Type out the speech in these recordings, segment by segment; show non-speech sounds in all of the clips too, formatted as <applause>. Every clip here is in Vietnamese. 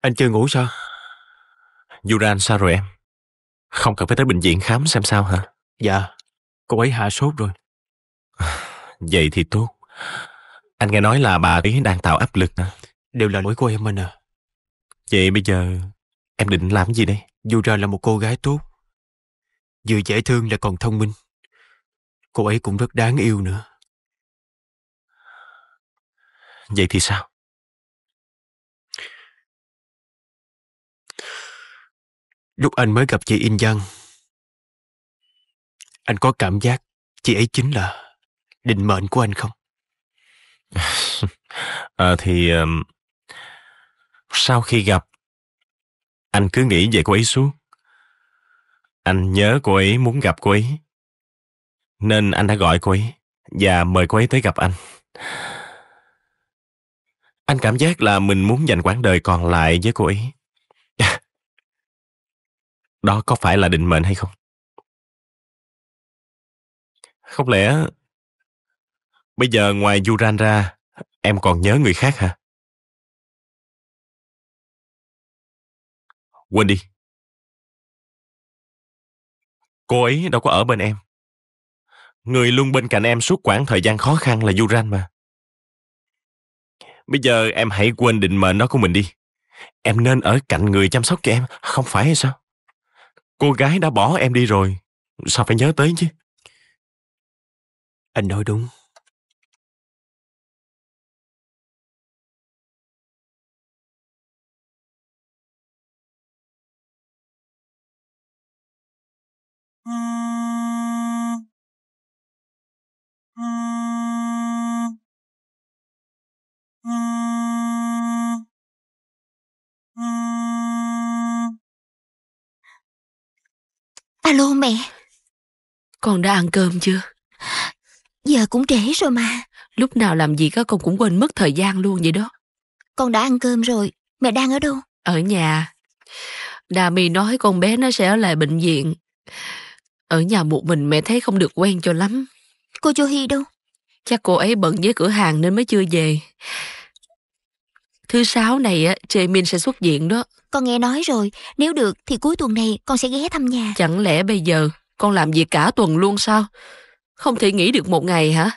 Anh chưa ngủ sao? anh sao rồi em? Không cần phải tới bệnh viện khám xem sao hả? Dạ, cô ấy hạ sốt rồi. <sighs> Vậy thì tốt. Anh nghe nói là bà ấy đang tạo áp lực hả? Đều là lỗi của em anh à. Vậy bây giờ em định làm gì đây? Dù ra là một cô gái tốt, vừa dễ thương lại còn thông minh. Cô ấy cũng rất đáng yêu nữa. Vậy thì sao? Lúc anh mới gặp chị In Giang, anh có cảm giác chị ấy chính là định mệnh của anh không? <laughs> à, thì um, sau khi gặp, anh cứ nghĩ về cô ấy suốt. Anh nhớ cô ấy muốn gặp cô ấy. Nên anh đã gọi cô ấy và mời cô ấy tới gặp anh. Anh cảm giác là mình muốn dành quãng đời còn lại với cô ấy đó có phải là định mệnh hay không không lẽ bây giờ ngoài Duran ra em còn nhớ người khác hả quên đi cô ấy đâu có ở bên em người luôn bên cạnh em suốt quãng thời gian khó khăn là Duran mà bây giờ em hãy quên định mệnh đó của mình đi em nên ở cạnh người chăm sóc cho em không phải hay sao Cô gái đã bỏ em đi rồi. Sao phải nhớ tới chứ? Anh nói đúng. Alo mẹ Con đã ăn cơm chưa Giờ cũng trễ rồi mà Lúc nào làm gì các con cũng quên mất thời gian luôn vậy đó Con đã ăn cơm rồi Mẹ đang ở đâu Ở nhà Đà mì nói con bé nó sẽ ở lại bệnh viện Ở nhà một mình mẹ thấy không được quen cho lắm Cô Cho Hi đâu Chắc cô ấy bận với cửa hàng nên mới chưa về Thứ sáu này Chê Min sẽ xuất diện đó Con nghe nói rồi Nếu được thì cuối tuần này con sẽ ghé thăm nhà Chẳng lẽ bây giờ con làm việc cả tuần luôn sao Không thể nghỉ được một ngày hả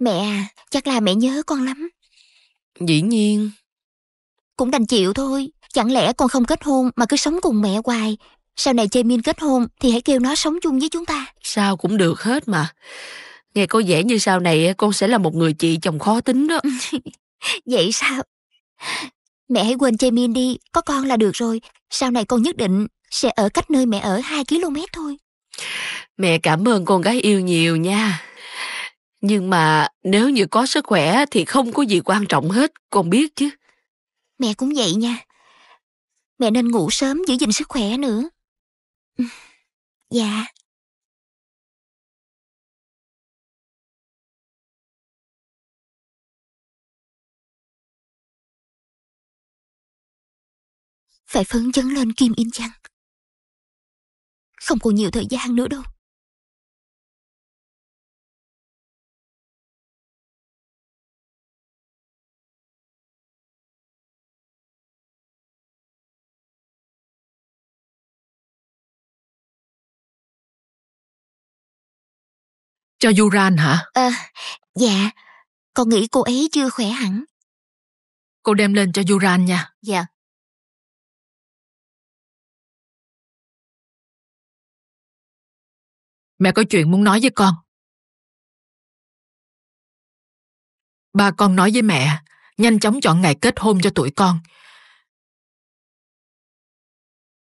Mẹ à Chắc là mẹ nhớ con lắm Dĩ nhiên Cũng đành chịu thôi Chẳng lẽ con không kết hôn mà cứ sống cùng mẹ hoài Sau này Chê Min kết hôn Thì hãy kêu nó sống chung với chúng ta Sao cũng được hết mà Nghe có vẻ như sau này con sẽ là một người chị chồng khó tính đó <laughs> Vậy sao? Mẹ hãy quên Jamin đi, có con là được rồi. Sau này con nhất định sẽ ở cách nơi mẹ ở 2 km thôi. Mẹ cảm ơn con gái yêu nhiều nha. Nhưng mà nếu như có sức khỏe thì không có gì quan trọng hết, con biết chứ. Mẹ cũng vậy nha. Mẹ nên ngủ sớm giữ gìn sức khỏe nữa. Ừ. Dạ. phải phấn chấn lên Kim In chăng? Không còn nhiều thời gian nữa đâu. Cho Duran hả? Ờ, dạ. Con nghĩ cô ấy chưa khỏe hẳn. Cô đem lên cho Duran nha. Dạ. mẹ có chuyện muốn nói với con. Ba con nói với mẹ, nhanh chóng chọn ngày kết hôn cho tụi con.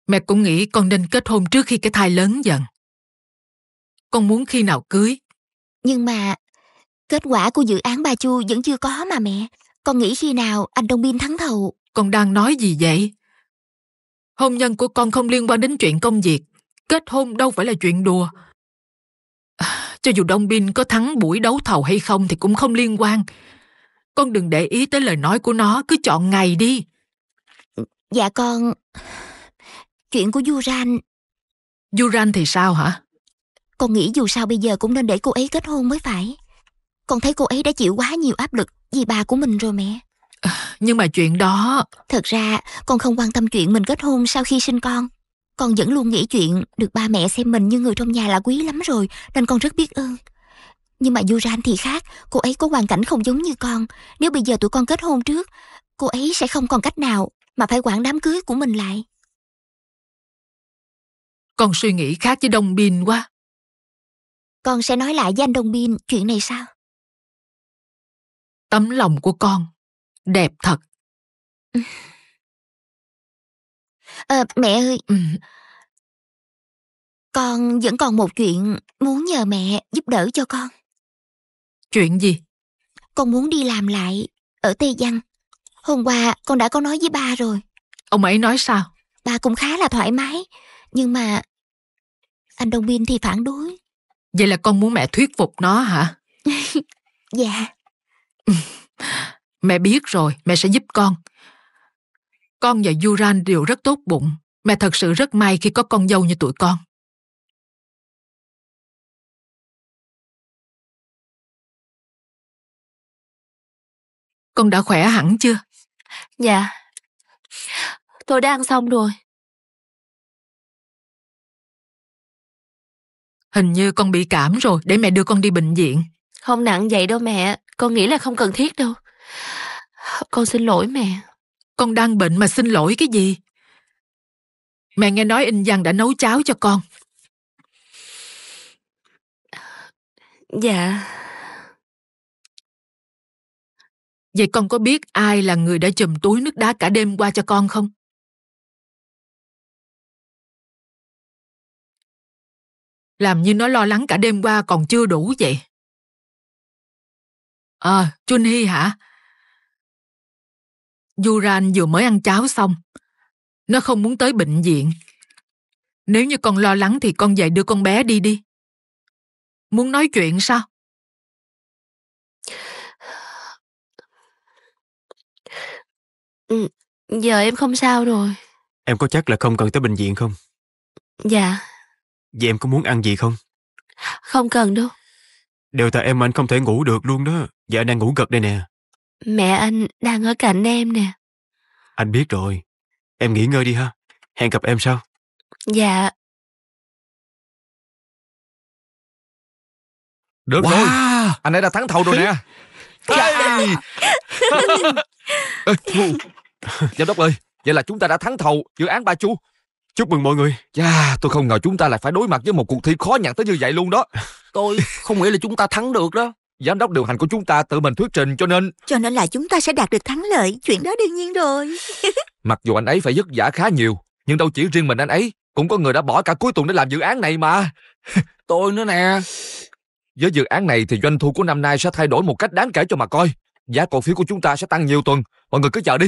Mẹ cũng nghĩ con nên kết hôn trước khi cái thai lớn dần. Con muốn khi nào cưới. Nhưng mà kết quả của dự án bà Chu vẫn chưa có mà mẹ. Con nghĩ khi nào anh Đông Bin thắng thầu. Con đang nói gì vậy? Hôn nhân của con không liên quan đến chuyện công việc. Kết hôn đâu phải là chuyện đùa. Cho dù Đông Bin có thắng buổi đấu thầu hay không thì cũng không liên quan. Con đừng để ý tới lời nói của nó, cứ chọn ngày đi. Dạ con... Chuyện của Duran... Duran thì sao hả? Con nghĩ dù sao bây giờ cũng nên để cô ấy kết hôn mới phải. Con thấy cô ấy đã chịu quá nhiều áp lực vì bà của mình rồi mẹ. Nhưng mà chuyện đó... Thật ra, con không quan tâm chuyện mình kết hôn sau khi sinh con. Con vẫn luôn nghĩ chuyện được ba mẹ xem mình như người trong nhà là quý lắm rồi, nên con rất biết ơn. Nhưng mà Duran thì khác, cô ấy có hoàn cảnh không giống như con. Nếu bây giờ tụi con kết hôn trước, cô ấy sẽ không còn cách nào mà phải quản đám cưới của mình lại. Con suy nghĩ khác với Đông Bin quá. Con sẽ nói lại với anh Đông Bin chuyện này sao? Tấm lòng của con đẹp thật. <laughs> à, mẹ ơi con vẫn còn một chuyện muốn nhờ mẹ giúp đỡ cho con chuyện gì con muốn đi làm lại ở tây văn hôm qua con đã có nói với ba rồi ông ấy nói sao ba cũng khá là thoải mái nhưng mà anh Đông minh thì phản đối vậy là con muốn mẹ thuyết phục nó hả <laughs> dạ <laughs> mẹ biết rồi mẹ sẽ giúp con con và Duran đều rất tốt bụng. Mẹ thật sự rất may khi có con dâu như tụi con. Con đã khỏe hẳn chưa? Dạ. Tôi đã ăn xong rồi. Hình như con bị cảm rồi, để mẹ đưa con đi bệnh viện. Không nặng vậy đâu mẹ, con nghĩ là không cần thiết đâu. Con xin lỗi mẹ. Con đang bệnh mà xin lỗi cái gì? Mẹ nghe nói anh Giang đã nấu cháo cho con. Dạ. Vậy con có biết ai là người đã chùm túi nước đá cả đêm qua cho con không? Làm như nó lo lắng cả đêm qua còn chưa đủ vậy. Ờ, à, Chun Hy hả? Duran vừa mới ăn cháo xong. Nó không muốn tới bệnh viện. Nếu như con lo lắng thì con về đưa con bé đi đi. Muốn nói chuyện sao? Ừ, giờ em không sao rồi. Em có chắc là không cần tới bệnh viện không? Dạ. Vậy em có muốn ăn gì không? Không cần đâu. Đều tại em anh không thể ngủ được luôn đó. Giờ dạ, anh đang ngủ gật đây nè. Mẹ anh đang ở cạnh em nè. Anh biết rồi. Em nghỉ ngơi đi ha. Hẹn gặp em sau. Dạ. Được wow. rồi. Anh ấy đã thắng thầu rồi nè. Hey. <laughs> Dạ. <laughs> Giám đốc ơi, vậy là chúng ta đã thắng thầu dự án Ba chú Chúc mừng mọi người. Chà, tôi không ngờ chúng ta lại phải đối mặt với một cuộc thi khó nhằn tới như vậy luôn đó. Tôi không nghĩ là chúng ta thắng được đó giám đốc điều hành của chúng ta tự mình thuyết trình cho nên cho nên là chúng ta sẽ đạt được thắng lợi chuyện đó đương nhiên rồi <laughs> mặc dù anh ấy phải vất vả khá nhiều nhưng đâu chỉ riêng mình anh ấy cũng có người đã bỏ cả cuối tuần để làm dự án này mà <laughs> tôi nữa nè với dự án này thì doanh thu của năm nay sẽ thay đổi một cách đáng kể cho mà coi giá cổ phiếu của chúng ta sẽ tăng nhiều tuần mọi người cứ chờ đi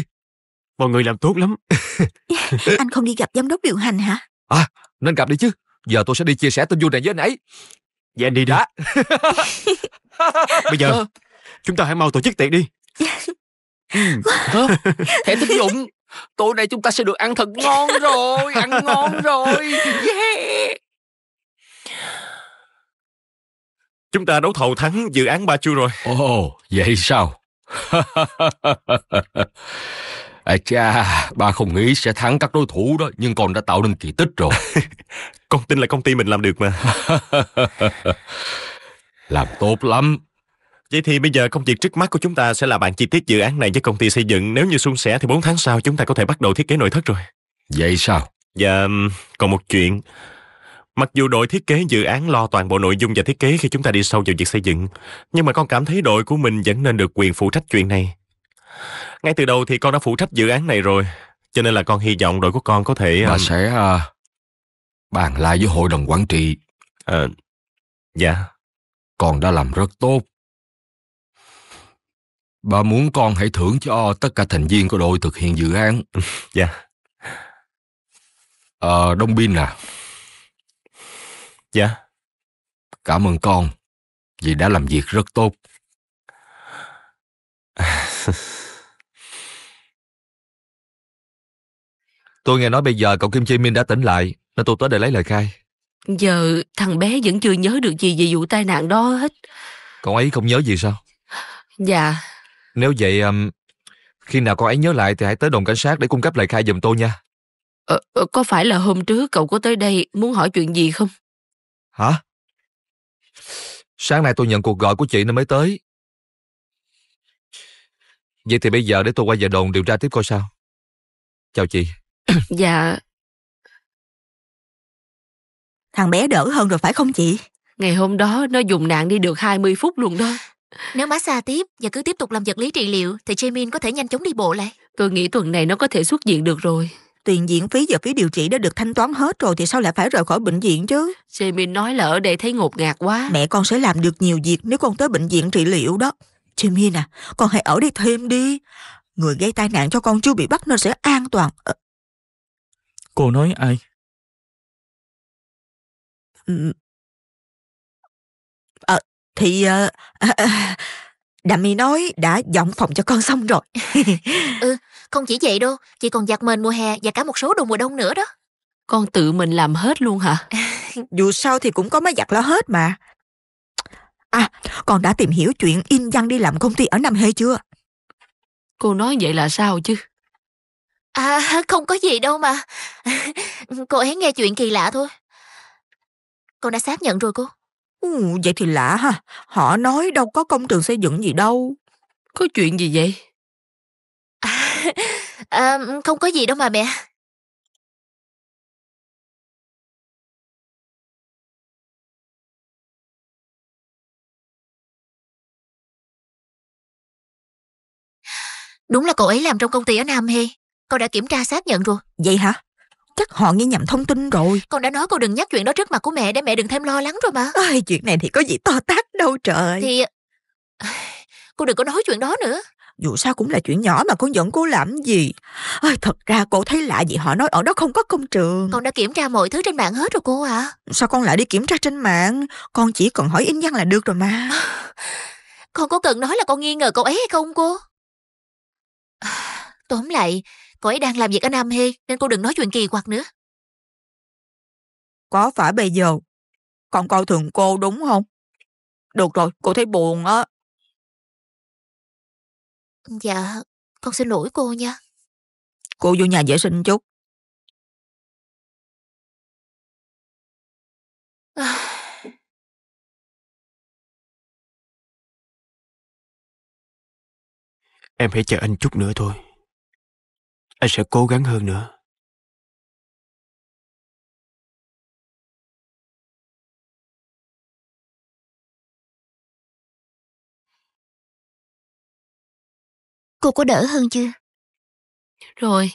mọi người làm tốt lắm <laughs> anh không đi gặp giám đốc điều hành hả à nên gặp đi chứ giờ tôi sẽ đi chia sẻ tin vui này với anh ấy vậy anh đi đã Bây giờ ờ. chúng ta hãy mau tổ chức tiệc đi. <laughs> ừ. Thẻ tín dụng. Tối nay chúng ta sẽ được ăn thật ngon rồi, ăn ngon rồi. Chúng ta đấu thầu thắng dự án Ba Chu rồi. Ồ, vậy sao? À cha, ba không nghĩ sẽ thắng các đối thủ đó Nhưng còn đã tạo nên kỳ tích rồi <laughs> Con tin là công ty mình làm được mà <laughs> làm tốt lắm Vậy thì bây giờ công việc trước mắt của chúng ta sẽ là bàn chi tiết dự án này với công ty xây dựng. Nếu như suôn sẻ thì 4 tháng sau chúng ta có thể bắt đầu thiết kế nội thất rồi. Vậy sao? Dạ, còn một chuyện. Mặc dù đội thiết kế dự án lo toàn bộ nội dung và thiết kế khi chúng ta đi sâu vào việc xây dựng, nhưng mà con cảm thấy đội của mình vẫn nên được quyền phụ trách chuyện này. Ngay từ đầu thì con đã phụ trách dự án này rồi, cho nên là con hy vọng đội của con có thể... Bà sẽ uh, bàn lại với hội đồng quản trị. À, dạ con đã làm rất tốt. Bà muốn con hãy thưởng cho tất cả thành viên của đội thực hiện dự án. <laughs> Dạ. Yeah. Ờ, à, Đông Bin à. Dạ. Yeah. Cảm ơn con vì đã làm việc rất tốt. <laughs> tôi nghe nói bây giờ cậu Kim Chi Minh đã tỉnh lại, nên tôi tới để lấy lời khai. Giờ thằng bé vẫn chưa nhớ được gì về vụ tai nạn đó hết Con ấy không nhớ gì sao Dạ Nếu vậy um, Khi nào con ấy nhớ lại thì hãy tới đồn cảnh sát để cung cấp lời khai giùm tôi nha ờ, ờ, Có phải là hôm trước cậu có tới đây muốn hỏi chuyện gì không Hả Sáng nay tôi nhận cuộc gọi của chị nên mới tới Vậy thì bây giờ để tôi quay về đồn điều tra tiếp coi sao Chào chị Dạ Thằng bé đỡ hơn rồi phải không chị? Ngày hôm đó nó dùng nạn đi được 20 phút luôn đó. Nếu má xa tiếp và cứ tiếp tục làm vật lý trị liệu thì Jamin có thể nhanh chóng đi bộ lại. Tôi nghĩ tuần này nó có thể xuất viện được rồi. Tiền viện phí và phí điều trị đã được thanh toán hết rồi thì sao lại phải rời khỏi bệnh viện chứ? Jamin nói là ở đây thấy ngột ngạt quá. Mẹ con sẽ làm được nhiều việc nếu con tới bệnh viện trị liệu đó. Jamin à, con hãy ở đây thêm đi. Người gây tai nạn cho con chưa bị bắt nên sẽ an toàn. Ờ. Cô nói ai? Ờ, thì... À, à, <laughs> Đàm My nói đã dọn phòng cho con xong rồi. ừ, không chỉ vậy đâu, chị còn giặt mền mùa hè và cả một số đồ mùa đông nữa đó. Con tự mình làm hết luôn hả? <laughs> Dù sao thì cũng có máy giặt lo hết mà. À, con đã tìm hiểu chuyện in văn đi làm công ty ở Nam Hê chưa? Cô nói vậy là sao chứ? À, không có gì đâu mà. <laughs> Cô ấy nghe chuyện kỳ lạ thôi. Con đã xác nhận rồi cô. Ừ, vậy thì lạ ha. Họ nói đâu có công trường xây dựng gì đâu. Có chuyện gì vậy? À, <laughs> à, không có gì đâu mà mẹ. Đúng là cậu ấy làm trong công ty ở Nam Hy. Con đã kiểm tra xác nhận rồi. Vậy hả? chắc họ nghe nhầm thông tin rồi con đã nói cô đừng nhắc chuyện đó trước mặt của mẹ để mẹ đừng thêm lo lắng rồi mà Ai, chuyện này thì có gì to tát đâu trời thì <sighs> cô đừng có nói chuyện đó nữa dù sao cũng là chuyện nhỏ mà con giận cô làm gì Ôi, thật ra cô thấy lạ gì họ nói ở đó không có công trường con đã kiểm tra mọi thứ trên mạng hết rồi cô ạ sao con lại đi kiểm tra trên mạng con chỉ cần hỏi in văn là được rồi mà <sighs> con có cần nói là con nghi ngờ cậu ấy hay không cô <sighs> tóm lại cô ấy đang làm việc ở Nam Hê nên cô đừng nói chuyện kỳ quặc nữa. Có phải bây giờ còn coi thường cô đúng không? Được rồi, cô thấy buồn á. Dạ, con xin lỗi cô nha. Cô vô nhà vệ sinh chút. <sighs> Em hãy chờ anh chút nữa thôi anh sẽ cố gắng hơn nữa cô có đỡ hơn chưa rồi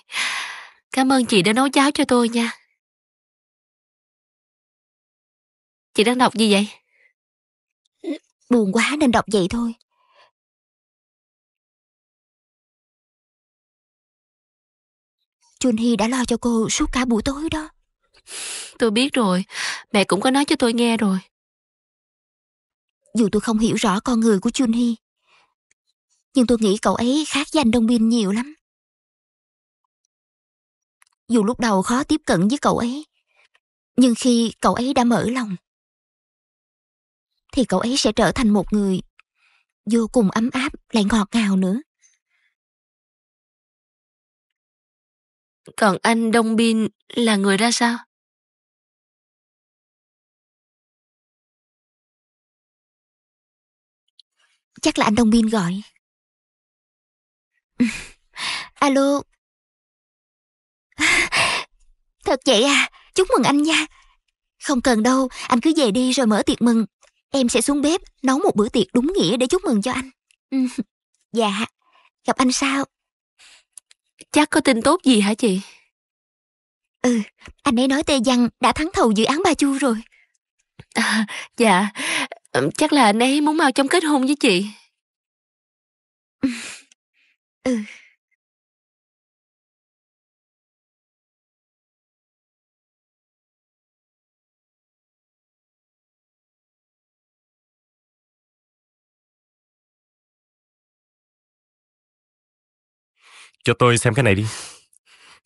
cảm ơn chị đã nấu cháo cho tôi nha chị đang đọc gì vậy buồn quá nên đọc vậy thôi Chun Junhi đã lo cho cô suốt cả buổi tối đó. Tôi biết rồi, mẹ cũng có nói cho tôi nghe rồi. Dù tôi không hiểu rõ con người của Chun Junhi, nhưng tôi nghĩ cậu ấy khác với anh Đông Bin nhiều lắm. Dù lúc đầu khó tiếp cận với cậu ấy, nhưng khi cậu ấy đã mở lòng, thì cậu ấy sẽ trở thành một người vô cùng ấm áp lại ngọt ngào nữa. Còn anh Đông Bin là người ra sao? Chắc là anh Đông Bin gọi. <laughs> Alo. <laughs> Thật vậy à, chúc mừng anh nha. Không cần đâu, anh cứ về đi rồi mở tiệc mừng. Em sẽ xuống bếp nấu một bữa tiệc đúng nghĩa để chúc mừng cho anh. <laughs> dạ, gặp anh sao? Chắc có tin tốt gì hả chị? Ừ, anh ấy nói Tê Văn đã thắng thầu dự án Ba Chu rồi. À, dạ, ừ, chắc là anh ấy muốn mau chóng kết hôn với chị. ừ. ừ. Cho tôi xem cái này đi.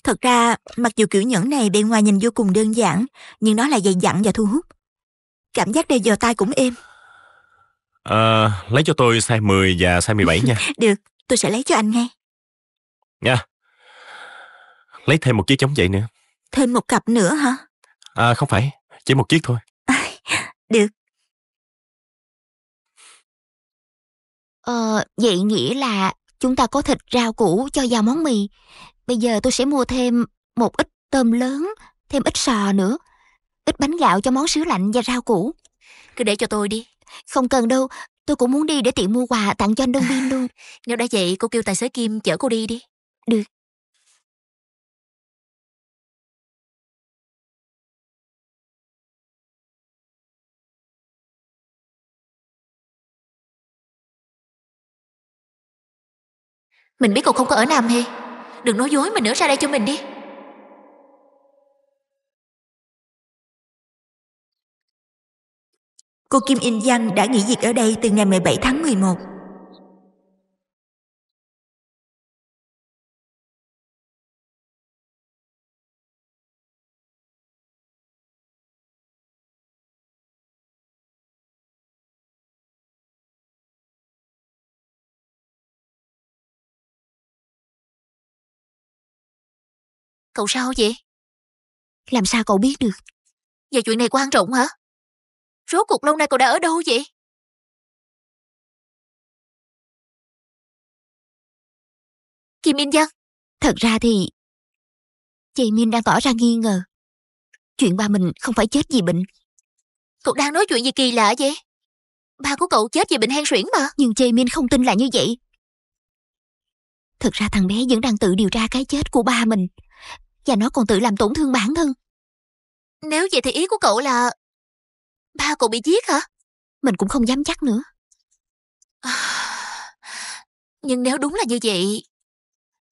Thật ra, mặc dù kiểu nhẫn này bên ngoài nhìn vô cùng đơn giản, nhưng nó lại dày dặn và thu hút. Cảm giác đeo giờ tay cũng êm. À, lấy cho tôi size 10 và size 17 nha. <laughs> Được, tôi sẽ lấy cho anh ngay. Nha. Lấy thêm một chiếc chống vậy nữa. Thêm một cặp nữa hả? À, không phải, chỉ một chiếc thôi. <laughs> được. Ờ, vậy nghĩa là Chúng ta có thịt rau củ cho vào món mì. Bây giờ tôi sẽ mua thêm một ít tôm lớn, thêm ít sò nữa. Ít bánh gạo cho món sứ lạnh và rau củ. Cứ để cho tôi đi. Không cần đâu, tôi cũng muốn đi để tiện mua quà tặng cho anh Đơn Bin <laughs> luôn. Nếu đã vậy, cô kêu tài xế Kim chở cô đi đi. Được, Mình biết cậu không có ở Nam Hê Đừng nói dối mình nữa ra đây cho mình đi Cô Kim In Giang đã nghỉ việc ở đây từ ngày 17 tháng 11 cậu sao vậy? Làm sao cậu biết được? Giờ chuyện này quan trọng hả? Rốt cuộc lâu nay cậu đã ở đâu vậy? Kim Minh Dân Thật ra thì Chị Min đang tỏ ra nghi ngờ Chuyện ba mình không phải chết vì bệnh Cậu đang nói chuyện gì kỳ lạ vậy? Ba của cậu chết vì bệnh hen suyễn mà Nhưng chị Min không tin là như vậy Thật ra thằng bé vẫn đang tự điều tra cái chết của ba mình và nó còn tự làm tổn thương bản thân. Nếu vậy thì ý của cậu là... Ba cậu bị giết hả? Mình cũng không dám chắc nữa. À, nhưng nếu đúng là như vậy,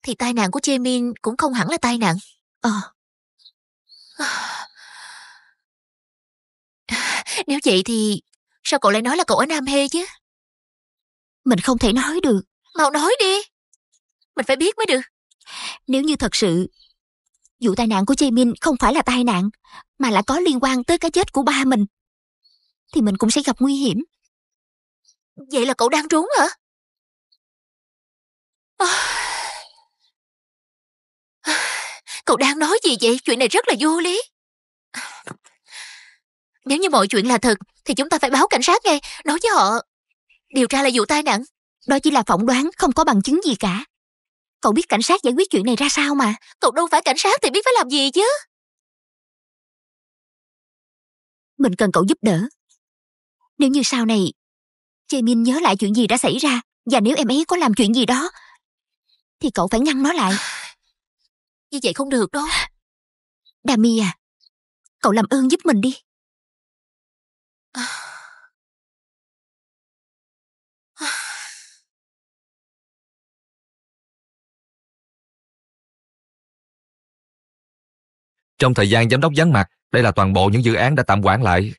thì tai nạn của Jamin cũng không hẳn là tai nạn. Ờ. À. Nếu vậy thì sao cậu lại nói là cậu ở Nam Hê chứ? Mình không thể nói được. Mau nói đi. Mình phải biết mới được. Nếu như thật sự vụ tai nạn của Jamin không phải là tai nạn, mà lại có liên quan tới cái chết của ba mình, thì mình cũng sẽ gặp nguy hiểm. Vậy là cậu đang trốn hả? <sighs> Cậu đang nói gì vậy? Chuyện này rất là vô lý. Nếu như mọi chuyện là thật, thì chúng ta phải báo cảnh sát ngay, nói với họ. Điều tra là vụ tai nạn. Đó chỉ là phỏng đoán, không có bằng chứng gì cả. Cậu biết cảnh sát giải quyết chuyện này ra sao mà Cậu đâu phải cảnh sát thì biết phải làm gì chứ Mình cần cậu giúp đỡ Nếu như sau này Jamin nhớ lại chuyện gì đã xảy ra Và nếu em ấy có làm chuyện gì đó Thì cậu phải ngăn nó lại <sighs> Như vậy không được đâu Dami à Cậu làm ơn giúp mình đi <sighs> à. Trong thời gian giám đốc vắng mặt, đây là toàn bộ những dự án đã tạm quản lại.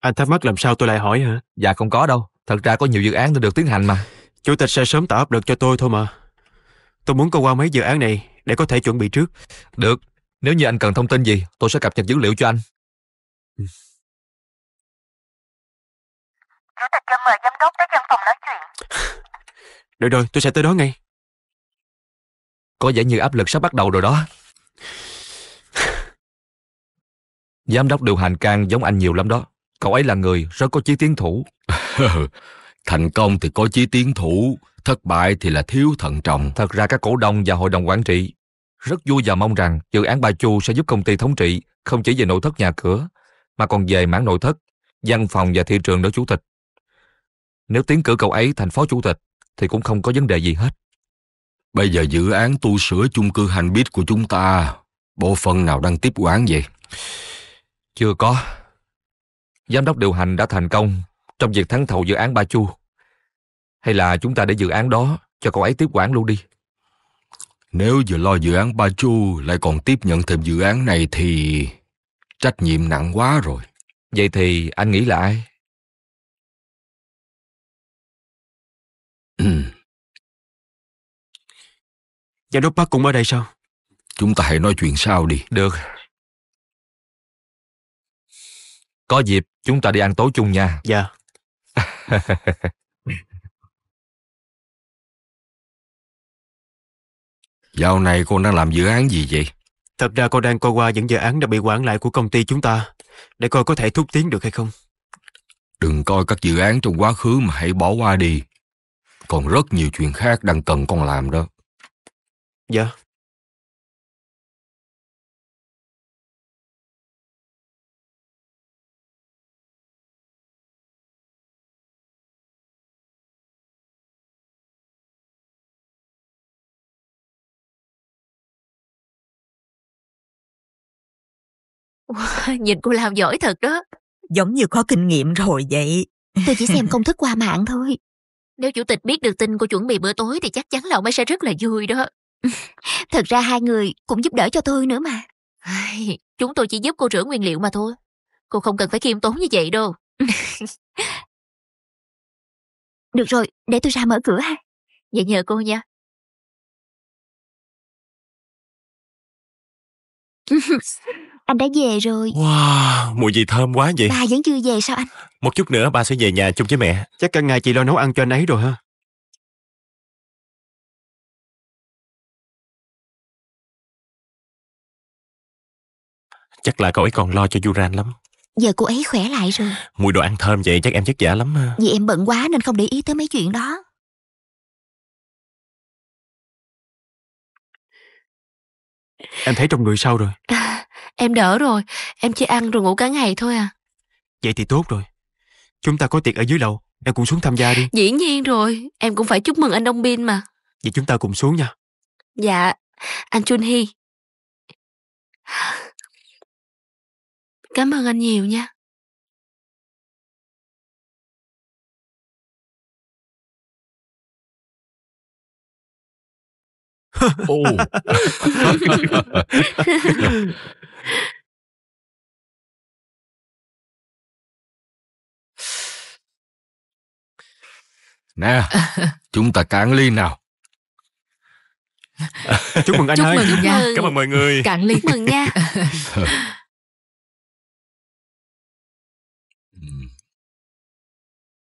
Anh thắc mắc làm sao tôi lại hỏi hả? Dạ không có đâu, thật ra có nhiều dự án đã được tiến hành mà. Chủ tịch sẽ sớm tạo áp lực cho tôi thôi mà. Tôi muốn coi qua mấy dự án này để có thể chuẩn bị trước. Được, nếu như anh cần thông tin gì, tôi sẽ cập nhật dữ liệu cho anh. Ừ. Chủ tịch cho mời giám đốc tới văn phòng nói chuyện. <laughs> Được rồi, tôi sẽ tới đó ngay. Có vẻ như áp lực sắp bắt đầu rồi đó. Giám đốc điều hành can giống anh nhiều lắm đó. Cậu ấy là người rất có chí tiến thủ. <laughs> Thành công thì có chí tiến thủ, thất bại thì là thiếu thận trọng. Thật ra các cổ đông và hội đồng quản trị rất vui và mong rằng dự án Ba Chu sẽ giúp công ty thống trị không chỉ về nội thất nhà cửa, mà còn về mảng nội thất, văn phòng và thị trường nữ chủ tịch. Nếu tiến cử cậu ấy thành phó chủ tịch thì cũng không có vấn đề gì hết. Bây giờ dự án tu sửa chung cư hành bít của chúng ta, bộ phận nào đang tiếp quản vậy? Chưa có. Giám đốc điều hành đã thành công trong việc thắng thầu dự án Ba Chu. Hay là chúng ta để dự án đó cho cậu ấy tiếp quản luôn đi. Nếu vừa lo dự án Ba Chu lại còn tiếp nhận thêm dự án này thì trách nhiệm nặng quá rồi. Vậy thì anh nghĩ là ai? Giám đốc Park cũng ở đây sao? Chúng ta hãy nói chuyện sau đi. Được. Có dịp chúng ta đi ăn tối chung nha. Dạ. <laughs> Dạo này cô đang làm dự án gì vậy? Thật ra cô đang coi qua những dự án đã bị quản lại của công ty chúng ta để coi có thể thúc tiến được hay không. Đừng coi các dự án trong quá khứ mà hãy bỏ qua đi. Còn rất nhiều chuyện khác đang cần con làm đó. Dạ. nhìn cô làm giỏi thật đó. Giống như có kinh nghiệm rồi vậy. Tôi chỉ xem công thức qua mạng <laughs> thôi. Nếu chủ tịch biết được tin cô chuẩn bị bữa tối thì chắc chắn là ông ấy sẽ rất là vui đó. <laughs> Thật ra hai người cũng giúp đỡ cho tôi nữa mà. chúng tôi chỉ giúp cô rửa nguyên liệu mà thôi. Cô không cần phải khiêm tốn như vậy đâu. <laughs> được rồi, để tôi ra mở cửa ha. Vậy nhờ cô nha anh đã về rồi. Wow, mùi gì thơm quá vậy. Bà vẫn chưa về sao anh? Một chút nữa bà sẽ về nhà chung với mẹ. Chắc cả ngày chị lo nấu ăn cho anh ấy rồi ha. Chắc là cậu ấy còn lo cho Duran lắm. Giờ cô ấy khỏe lại rồi. Mùi đồ ăn thơm vậy chắc em vất vả lắm. ha. Vì em bận quá nên không để ý tới mấy chuyện đó. Em thấy trong người sao rồi? À, Em đỡ rồi, em chỉ ăn rồi ngủ cả ngày thôi à. Vậy thì tốt rồi. Chúng ta có tiệc ở dưới lầu, em cũng xuống tham gia đi. Dĩ nhiên rồi, em cũng phải chúc mừng anh Đông Bin mà. Vậy chúng ta cùng xuống nha. Dạ, anh Chun Hi. Cảm ơn anh nhiều nha. <laughs> nè, chúng ta cạn ly nào. Chúc mừng anh Chúc ơi. Mừng, chúc Cảm ơn mọi người. Cạn ly. Chúc mừng nha. <laughs>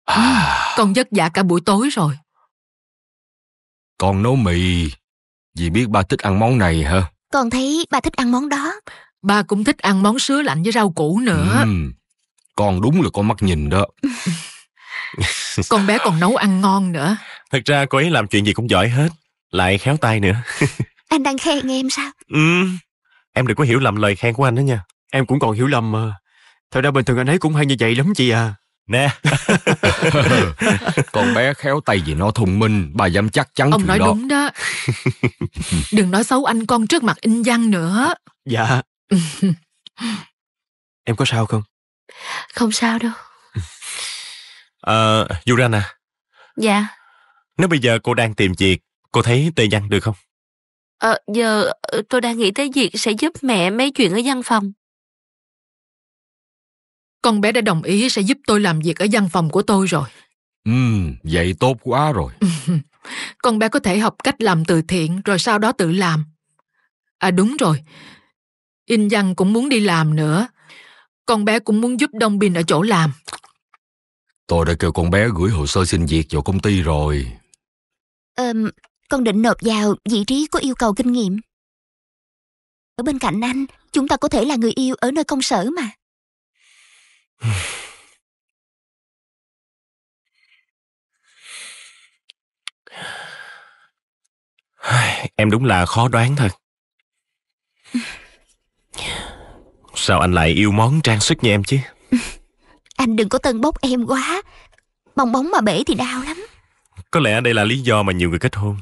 À. con vất vả cả buổi tối rồi. Con nấu mì Dì biết ba thích ăn món này hả? Con thấy ba thích ăn món đó. Ba cũng thích ăn món sứa lạnh với rau củ nữa. Ừ, con đúng là con mắt nhìn đó. <laughs> con bé còn nấu ăn ngon nữa. Thật ra cô ấy làm chuyện gì cũng giỏi hết. Lại khéo tay nữa. <laughs> anh đang khen em sao? Ừ, em đừng có hiểu lầm lời khen của anh đó nha. Em cũng còn hiểu lầm mà. Thật ra bình thường anh ấy cũng hay như vậy lắm chị à nè <laughs> con bé khéo tay vì nó thông minh bà dám chắc chắn ông nói đó. đúng đó đừng nói xấu anh con trước mặt in văn nữa dạ <laughs> em có sao không không sao đâu ờ à, yurana dạ nếu bây giờ cô đang tìm việc cô thấy tề văn được không ờ à, giờ ờ, tôi đang nghĩ tới việc sẽ giúp mẹ mấy chuyện ở văn phòng con bé đã đồng ý sẽ giúp tôi làm việc ở văn phòng của tôi rồi. Ừ, vậy tốt quá rồi. <laughs> con bé có thể học cách làm từ thiện rồi sau đó tự làm. À đúng rồi, In Văn cũng muốn đi làm nữa. Con bé cũng muốn giúp Đông Bình ở chỗ làm. Tôi đã kêu con bé gửi hồ sơ xin việc vào công ty rồi. Ừm, con định nộp vào vị trí có yêu cầu kinh nghiệm. Ở bên cạnh anh, chúng ta có thể là người yêu ở nơi công sở mà. <sighs> Em đúng là khó đoán thật. Sao anh lại yêu món trang sức như em chứ? <laughs> Anh đừng có tân bốc em quá. Bong bóng mà bể thì đau lắm. Có lẽ đây là lý do mà nhiều người kết hôn.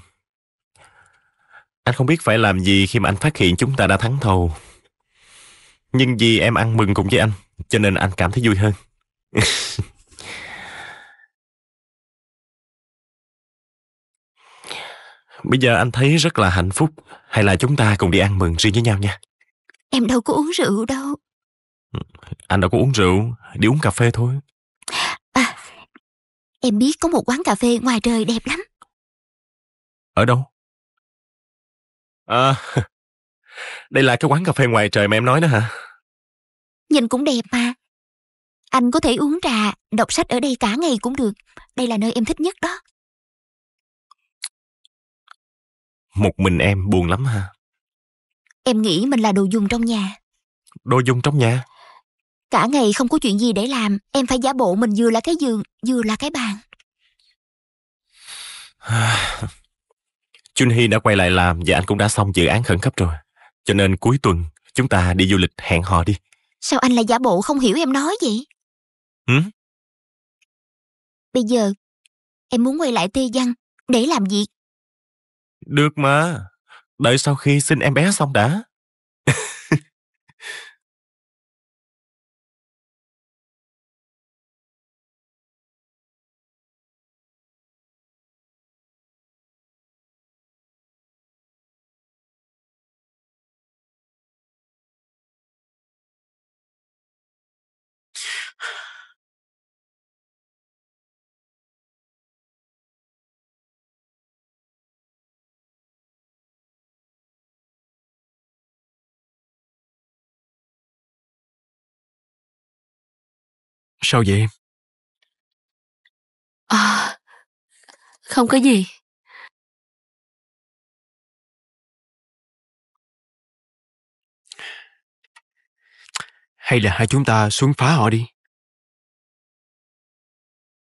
Anh không biết phải làm gì khi mà anh phát hiện chúng ta đã thắng thầu. Nhưng vì em ăn mừng cùng với anh cho nên anh cảm thấy vui hơn <laughs> Bây giờ anh thấy rất là hạnh phúc Hay là chúng ta cùng đi ăn mừng riêng với nhau nha Em đâu có uống rượu đâu ừ, Anh đâu có uống rượu Đi uống cà phê thôi à, Em biết có một quán cà phê ngoài trời đẹp lắm Ở đâu À <laughs> Đây là cái quán cà phê ngoài trời mà em nói đó hả nhìn cũng đẹp mà. Anh có thể uống trà, đọc sách ở đây cả ngày cũng được. Đây là nơi em thích nhất đó. Một mình em buồn lắm ha. Em nghĩ mình là đồ dùng trong nhà. Đồ dùng trong nhà? Cả ngày không có chuyện gì để làm, em phải giả bộ mình vừa là cái giường, vừa là cái bàn. <sighs> Junhi đã quay lại làm và anh cũng đã xong dự án khẩn cấp rồi. Cho nên cuối tuần chúng ta đi du lịch hẹn hò đi. Sao anh lại giả bộ không hiểu em nói vậy? Ừ? Bây giờ, em muốn quay lại tê văn để làm việc. Được mà. Đợi sau khi sinh em bé xong đã. Sao vậy em? À, không có gì. Hay là hai chúng ta xuống phá họ đi.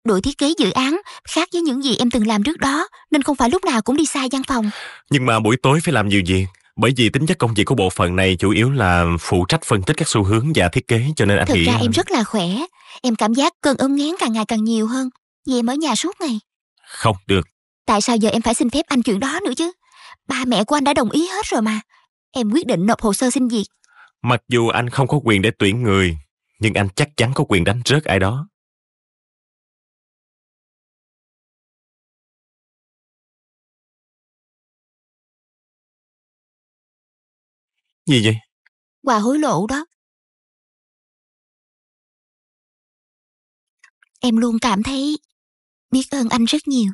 Đội thiết kế dự án khác với những gì em từng làm trước đó nên không phải lúc nào cũng đi xa văn phòng. Nhưng mà buổi tối phải làm nhiều việc. Bởi vì tính chất công việc của bộ phận này chủ yếu là phụ trách phân tích các xu hướng và thiết kế cho nên anh Thực nghĩ... ra em rất là khỏe. Em cảm giác cơn ốm ngán càng ngày càng nhiều hơn. Vì em ở nhà suốt ngày. Không được. Tại sao giờ em phải xin phép anh chuyện đó nữa chứ? Ba mẹ của anh đã đồng ý hết rồi mà. Em quyết định nộp hồ sơ xin việc. Mặc dù anh không có quyền để tuyển người, nhưng anh chắc chắn có quyền đánh rớt ai đó. Gì vậy? Quà hối lộ đó. Em luôn cảm thấy biết ơn anh rất nhiều.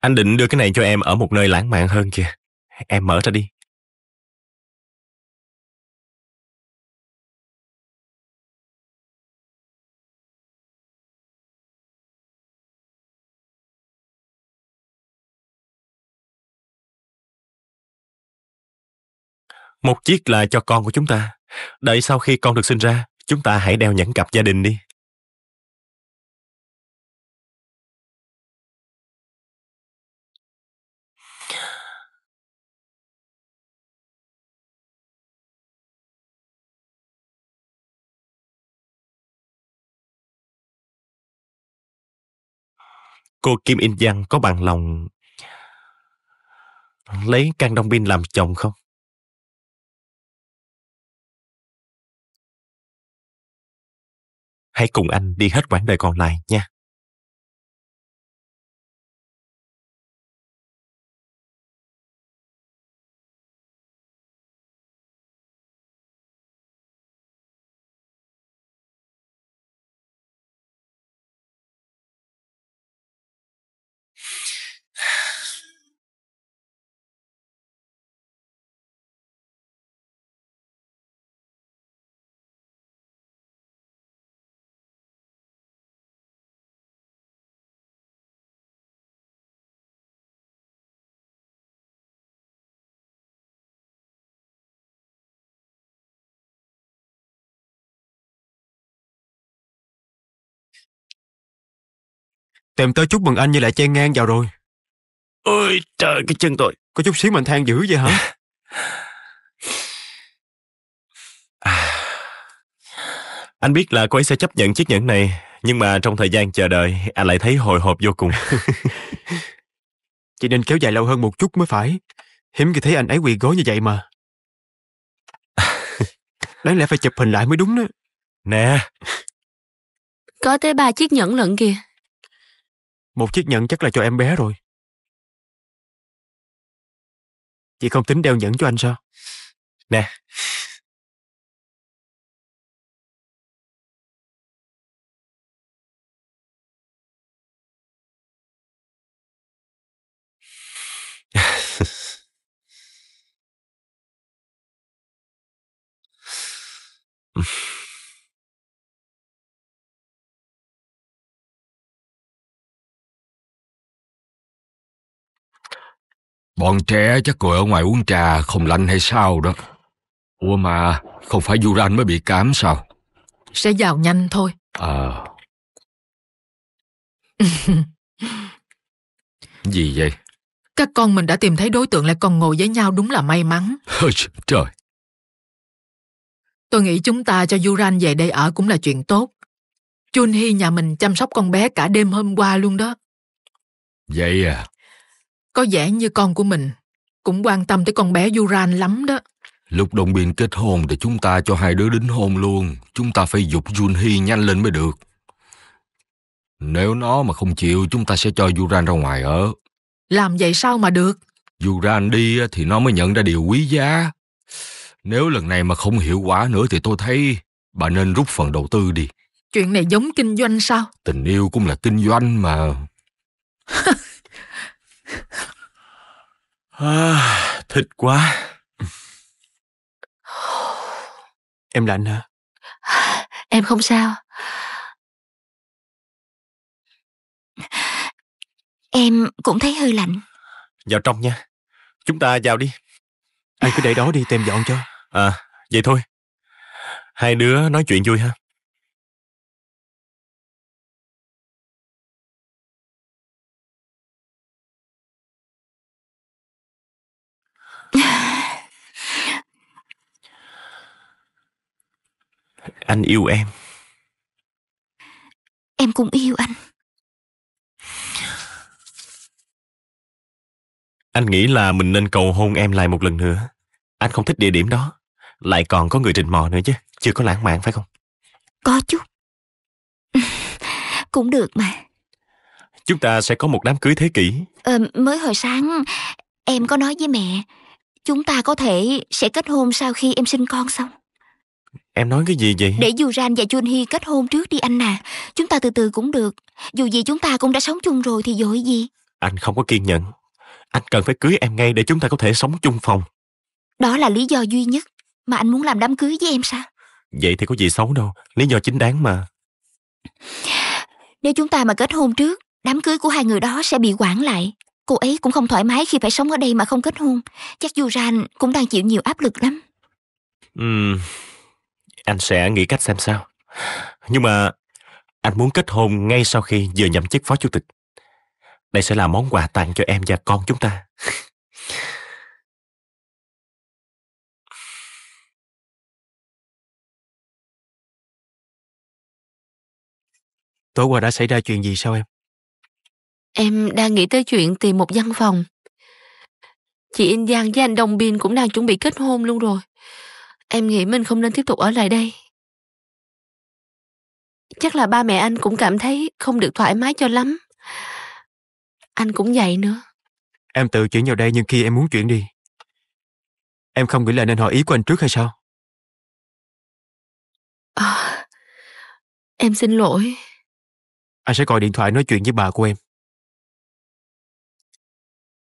Anh định đưa cái này cho em ở một nơi lãng mạn hơn kìa. Em mở ra đi, Một chiếc là cho con của chúng ta. Đợi sau khi con được sinh ra, chúng ta hãy đeo nhẫn cặp gia đình đi. Cô Kim In Giang có bằng lòng lấy Kang Dong Bin làm chồng không? Hãy cùng anh đi hết quãng đời còn lại nha. tìm tới chúc mừng anh như lại chen ngang vào rồi Ôi trời cái chân tôi Có chút xíu mình than dữ vậy hả <sighs> Anh biết là cô ấy sẽ chấp nhận chiếc nhẫn này Nhưng mà trong thời gian chờ đợi Anh lại thấy hồi hộp vô cùng <laughs> Chị nên kéo dài lâu hơn một chút mới phải Hiếm khi thấy anh ấy quỳ gối như vậy mà <laughs> Đáng lẽ phải chụp hình lại mới đúng đó Nè Có tới ba chiếc nhẫn lận kìa một chiếc nhẫn chắc là cho em bé rồi. Chị không tính đeo nhẫn cho anh sao? Nè, Bọn trẻ chắc ngồi ở ngoài uống trà không lạnh hay sao đó. Ủa mà không phải Duran mới bị cám sao? Sẽ vào nhanh thôi. À. <laughs> Gì vậy? Các con mình đã tìm thấy đối tượng lại còn ngồi với nhau đúng là may mắn. <laughs> Trời. Tôi nghĩ chúng ta cho Duran về đây ở cũng là chuyện tốt. Chun Hi nhà mình chăm sóc con bé cả đêm hôm qua luôn đó. Vậy à? Có vẻ như con của mình cũng quan tâm tới con bé Duran lắm đó. Lúc Đồng biên kết hôn thì chúng ta cho hai đứa đính hôn luôn. Chúng ta phải dục Junhi nhanh lên mới được. Nếu nó mà không chịu, chúng ta sẽ cho Duran ra ngoài ở. Làm vậy sao mà được? Duran đi thì nó mới nhận ra điều quý giá. Nếu lần này mà không hiệu quả nữa thì tôi thấy bà nên rút phần đầu tư đi. Chuyện này giống kinh doanh sao? Tình yêu cũng là kinh doanh mà. <laughs> À, <sighs> thịt quá. Em lạnh hả? Em không sao. Em cũng thấy hơi lạnh. Vào trong nha. Chúng ta vào đi. Anh cứ để đó đi, tem dọn cho. À, vậy thôi. Hai đứa nói chuyện vui ha. Anh yêu em Em cũng yêu anh Anh nghĩ là mình nên cầu hôn em lại một lần nữa Anh không thích địa điểm đó Lại còn có người trình mò nữa chứ Chưa có lãng mạn phải không Có chút <laughs> Cũng được mà Chúng ta sẽ có một đám cưới thế kỷ ờ, Mới hồi sáng Em có nói với mẹ Chúng ta có thể sẽ kết hôn sau khi em sinh con xong Em nói cái gì vậy? Để dù Ran và Jun Junhi kết hôn trước đi anh à. Chúng ta từ từ cũng được. Dù gì chúng ta cũng đã sống chung rồi thì dội gì. Anh không có kiên nhẫn. Anh cần phải cưới em ngay để chúng ta có thể sống chung phòng. Đó là lý do duy nhất mà anh muốn làm đám cưới với em sao? Vậy thì có gì xấu đâu. Lý do chính đáng mà. Nếu chúng ta mà kết hôn trước, đám cưới của hai người đó sẽ bị quản lại. Cô ấy cũng không thoải mái khi phải sống ở đây mà không kết hôn. Chắc dù Ran cũng đang chịu nhiều áp lực lắm. Ừm... Uhm anh sẽ nghĩ cách xem sao. Nhưng mà anh muốn kết hôn ngay sau khi vừa nhậm chức phó chủ tịch. Đây sẽ là món quà tặng cho em và con chúng ta. Tối qua đã xảy ra chuyện gì sao em? Em đang nghĩ tới chuyện tìm một văn phòng. Chị In Giang với anh Đông Bin cũng đang chuẩn bị kết hôn luôn rồi. Em nghĩ mình không nên tiếp tục ở lại đây. Chắc là ba mẹ anh cũng cảm thấy không được thoải mái cho lắm. Anh cũng vậy nữa. Em tự chuyển vào đây nhưng khi em muốn chuyển đi. Em không nghĩ là nên hỏi ý của anh trước hay sao? À, em xin lỗi. Anh sẽ gọi điện thoại nói chuyện với bà của em.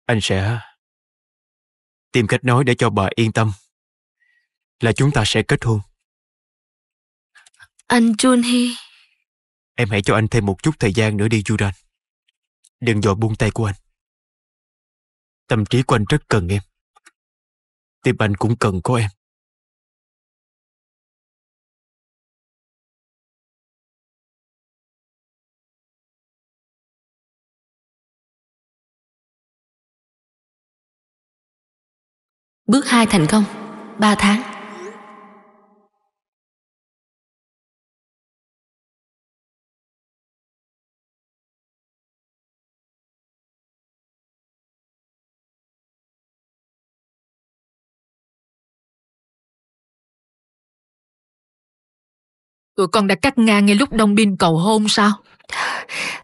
Anh sẽ tìm cách nói để cho bà yên tâm là chúng ta sẽ kết hôn. Anh Junhi... Em hãy cho anh thêm một chút thời gian nữa đi, Juran. Đừng dội buông tay của anh. Tâm trí của anh rất cần em. Tim anh cũng cần có em. Bước 2 thành công, 3 tháng. Tụi con đã cắt ngang ngay lúc Đông Bin cầu hôn sao?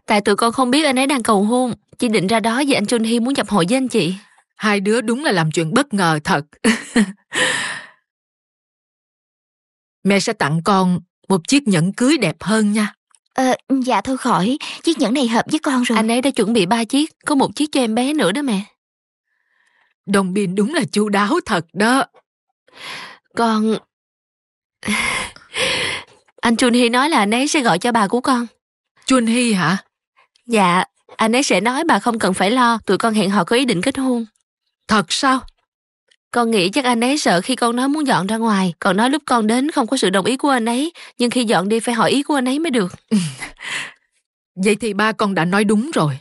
Tại tụi con không biết anh ấy đang cầu hôn. chỉ định ra đó vì anh Chun Hi muốn nhập hội với anh chị. Hai đứa đúng là làm chuyện bất ngờ thật. <laughs> Mẹ sẽ tặng con một chiếc nhẫn cưới đẹp hơn nha. Ờ, dạ thôi khỏi, chiếc nhẫn này hợp với con rồi. Anh ấy đã chuẩn bị ba chiếc, có một chiếc cho em bé nữa đó mẹ. Đồng Bin đúng là chu đáo thật đó. Con... <laughs> Anh Chun Hy nói là anh ấy sẽ gọi cho bà của con. Chun Hy hả? Dạ, anh ấy sẽ nói bà không cần phải lo, tụi con hẹn họ có ý định kết hôn. Thật sao? Con nghĩ chắc anh ấy sợ khi con nói muốn dọn ra ngoài, còn nói lúc con đến không có sự đồng ý của anh ấy, nhưng khi dọn đi phải hỏi ý của anh ấy mới được. <laughs> Vậy thì ba con đã nói đúng rồi.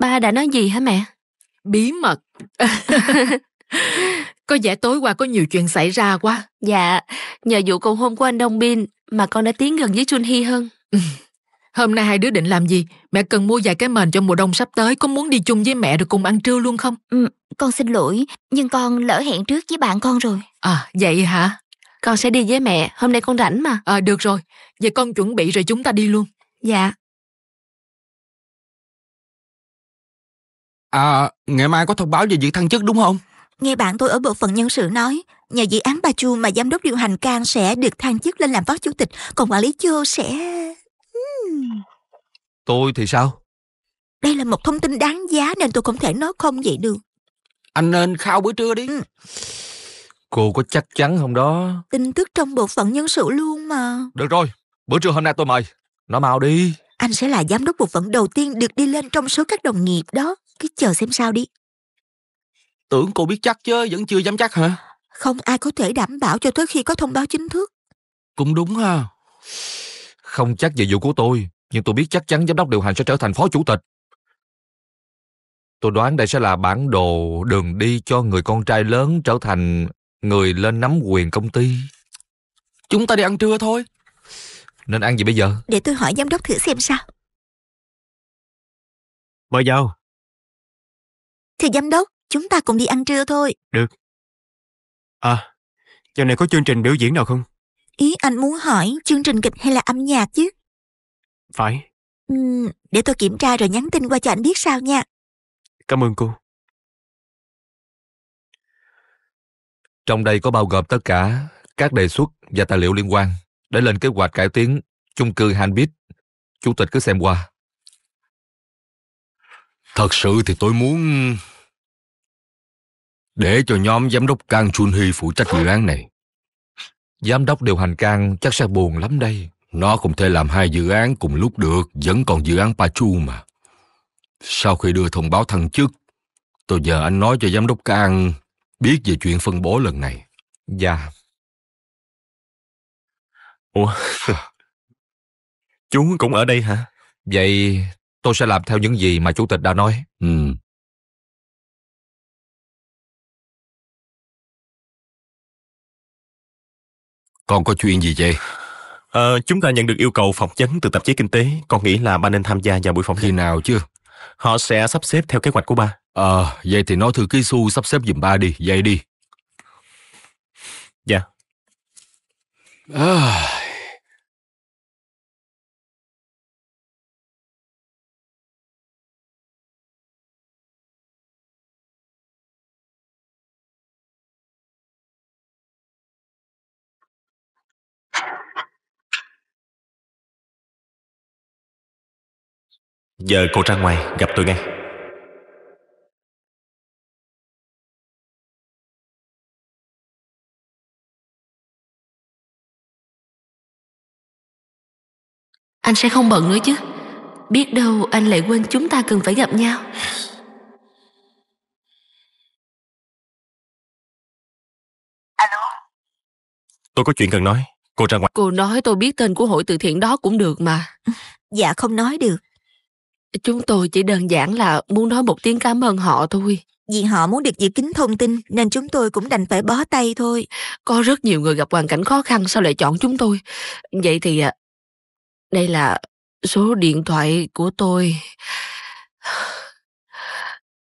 Ba đã nói gì hả mẹ? Bí mật. <laughs> Có vẻ tối qua có nhiều chuyện xảy ra quá. Dạ, nhờ vụ cầu hôn của anh Đông Bin mà con đã tiến gần với Chun Hi hơn. Ừ. Hôm nay hai đứa định làm gì? Mẹ cần mua vài cái mền cho mùa đông sắp tới. Có muốn đi chung với mẹ rồi cùng ăn trưa luôn không? Ừ, con xin lỗi, nhưng con lỡ hẹn trước với bạn con rồi. À, vậy hả? Con sẽ đi với mẹ, hôm nay con rảnh mà. À, được rồi. Vậy con chuẩn bị rồi chúng ta đi luôn. Dạ. À, ngày mai có thông báo về việc thăng chức đúng không? nghe bạn tôi ở bộ phận nhân sự nói, nhờ dự án Bà Chu mà giám đốc điều hành Cang sẽ được thăng chức lên làm phó chủ tịch, còn quản lý Chô sẽ... Hmm. Tôi thì sao? Đây là một thông tin đáng giá nên tôi không thể nói không vậy được. Anh nên khao bữa trưa đi. Ừ. Cô có chắc chắn không đó? Tin tức trong bộ phận nhân sự luôn mà. Được rồi, bữa trưa hôm nay tôi mời. Nó mau đi. Anh sẽ là giám đốc bộ phận đầu tiên được đi lên trong số các đồng nghiệp đó. Cứ chờ xem sao đi. Tưởng cô biết chắc chứ, vẫn chưa dám chắc hả? Không ai có thể đảm bảo cho tới khi có thông báo chính thức. Cũng đúng ha. Không chắc về vụ của tôi, nhưng tôi biết chắc chắn giám đốc điều hành sẽ trở thành phó chủ tịch. Tôi đoán đây sẽ là bản đồ đường đi cho người con trai lớn trở thành người lên nắm quyền công ty. Chúng ta đi ăn trưa thôi. Nên ăn gì bây giờ? Để tôi hỏi giám đốc thử xem sao. Mời vào. Thưa giám đốc, chúng ta cùng đi ăn trưa thôi. Được. À, giờ này có chương trình biểu diễn nào không? Ý anh muốn hỏi chương trình kịch hay là âm nhạc chứ? Phải. Ừ, để tôi kiểm tra rồi nhắn tin qua cho anh biết sao nha. Cảm ơn cô. Trong đây có bao gồm tất cả các đề xuất và tài liệu liên quan để lên kế hoạch cải tiến chung cư Hanbit. Chủ tịch cứ xem qua. Thật sự thì tôi muốn để cho nhóm giám đốc Kang Chun Hee phụ trách dự án này. Giám đốc điều hành Kang chắc sẽ buồn lắm đây. Nó không thể làm hai dự án cùng lúc được, vẫn còn dự án Pachu mà. Sau khi đưa thông báo thăng chức, tôi giờ anh nói cho giám đốc Kang biết về chuyện phân bổ lần này. Dạ. Ủa, chú cũng ở đây hả? Vậy tôi sẽ làm theo những gì mà chủ tịch đã nói. Ừ. Con có chuyện gì vậy? Ờ, chúng ta nhận được yêu cầu phỏng vấn từ tạp chí kinh tế. Con nghĩ là ba nên tham gia vào buổi phỏng vấn. Khi nào chứ? Họ sẽ sắp xếp theo kế hoạch của ba. Ờ, à, vậy thì nói thư ký Su sắp xếp giùm ba đi, vậy đi. Dạ. À, Giờ cô ra ngoài gặp tôi ngay Anh sẽ không bận nữa chứ Biết đâu anh lại quên chúng ta cần phải gặp nhau Alo Tôi có chuyện cần nói Cô ra ngoài Cô nói tôi biết tên của hội từ thiện đó cũng được mà Dạ không nói được Chúng tôi chỉ đơn giản là muốn nói một tiếng cảm ơn họ thôi. Vì họ muốn được giữ kín thông tin nên chúng tôi cũng đành phải bó tay thôi. Có rất nhiều người gặp hoàn cảnh khó khăn sao lại chọn chúng tôi. Vậy thì à, đây là số điện thoại của tôi.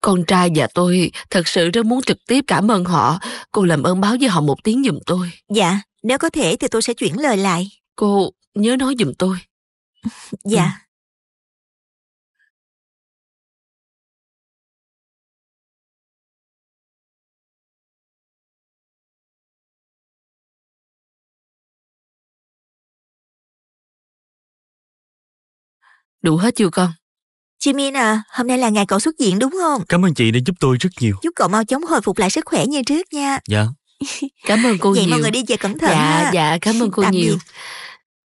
Con trai và tôi thật sự rất muốn trực tiếp cảm ơn họ. Cô làm ơn báo với họ một tiếng giùm tôi. Dạ, nếu có thể thì tôi sẽ chuyển lời lại. Cô nhớ nói giùm tôi. Dạ. Ừ. Đủ hết chưa con? Chị Min à, hôm nay là ngày cậu xuất viện đúng không? Cảm ơn chị đã giúp tôi rất nhiều. Chúc cậu mau chóng hồi phục lại sức khỏe như trước nha. Dạ. Cảm ơn cô Vậy <laughs> nhiều. Vậy mọi người đi về cẩn thận Dạ, ha. dạ, cảm ơn cô Tạm nhiều. Biệt.